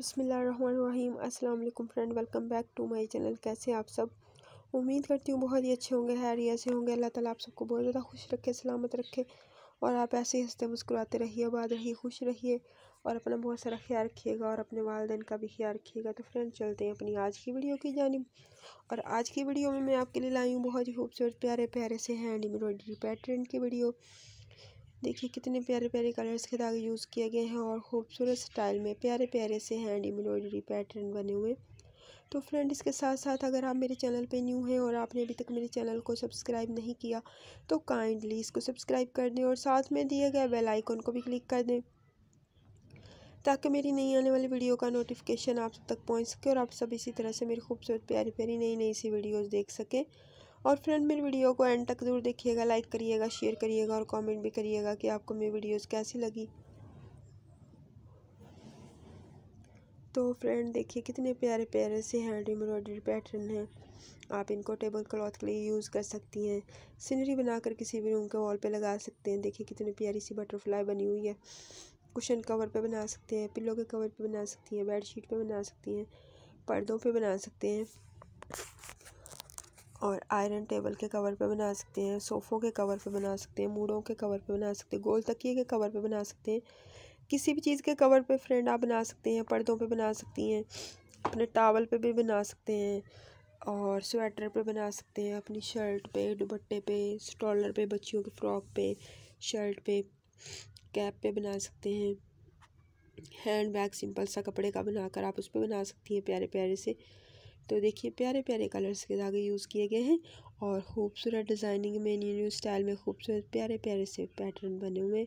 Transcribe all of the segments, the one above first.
बसमिलीम अल्लाम friend welcome back to my channel कैसे आप सब उम्मीद करती हूँ बहुत ही अच्छे होंगे ही ऐसे होंगे अल्लाह ताला आप सबको बहुत ज़्यादा खुश रखे सलामत रखे और आप ऐसे ही हंसते मुस्कुराते रहिए आबाद रहिए खुश रहिए और अपना बहुत सारा ख्याल रखिएगा और अपने वालदेन का भी ख्याल रखिएगा तो फ्रेंड चलते हैं अपनी आज की वीडियो की जानब और आज की वीडियो में मैं आपके लिए लाई हूँ बहुत ही खूबसूरत प्यारे प्यारे से हैंड एम्ब्रॉयडरी पैटर्न की वीडियो देखिए कितने प्यारे प्यारे कलर्स के धागे यूज़ किए गए हैं और खूबसूरत स्टाइल में प्यारे प्यारे से हैंड एम्ब्रॉयडरी पैटर्न बने हुए तो फ्रेंड इसके साथ साथ अगर आप मेरे चैनल पे न्यू हैं और आपने अभी तक मेरे चैनल को सब्सक्राइब नहीं किया तो काइंडली इसको सब्सक्राइब कर दें और साथ में दिए गए बेल आइकन को भी क्लिक कर दें ताकि मेरी नई आने वाली वीडियो का नोटिफिकेशन आप तक पहुंच सके और आप सब इसी तरह से मेरी खूबसूरत प्यारी प्यारी नई नई सी वीडियोज़ देख सकें और फ्रेंड मेरी वीडियो को एंड तक ज़रूर देखिएगा लाइक करिएगा शेयर करिएगा और कमेंट भी करिएगा कि आपको मेरी वीडियोस कैसी लगी तो फ्रेंड देखिए कितने प्यारे प्यारे से हैंड एम्ब्रॉयडरी पैटर्न हैं आप इनको टेबल क्लॉथ के लिए यूज़ कर सकती हैं सीनरी बनाकर किसी भी रूम के वॉल पे लगा सकते हैं देखिए कितनी प्यारी सी बटरफ्लाई बनी हुई है कुशन कवर पे बना सकते हैं पिल्लों के कवर पे बना सकती हैं बेडशीट पे बना सकती हैं पर्दों पे बना सकते हैं और आयरन टेबल के कवर पे बना सकते हैं सोफ़ों के कवर पे बना सकते हैं मूड़ों के कवर पे बना सकते हैं गोल तकिए के कवर पे बना सकते हैं किसी भी चीज़ के कवर पे फ्रेंड आप बना सकते हैं पर्दों पे बना सकती हैं अपने टावल पे भी बना सकते हैं और स्वेटर पे बना सकते हैं अपनी शर्ट पे दुपट्टे पे स्टॉलर पे बच्चियों के फ्रॉक पे शर्ट पे कैप पे बना सकते हैं हैंड बैग सिंपल सा कपड़े का बनाकर आप उस पर बना सकती हैं प्यारे प्यारे से तो देखिए प्यारे प्यारे कलर्स के धागे यूज़ किए गए हैं और खूबसूरत डिज़ाइनिंग में न्यू न्यू स्टाइल में खूबसूरत प्यारे प्यारे से पैटर्न बने हुए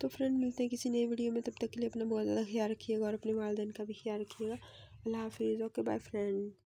तो फ्रेंड मिलते हैं किसी नई वीडियो में तब तक के लिए अपना बहुत ज़्यादा ख्याल रखिएगा और अपने वालदेन का भी ख्याल रखिएगा अल्लाह हाफिज़ ओके बाय फ्रेंड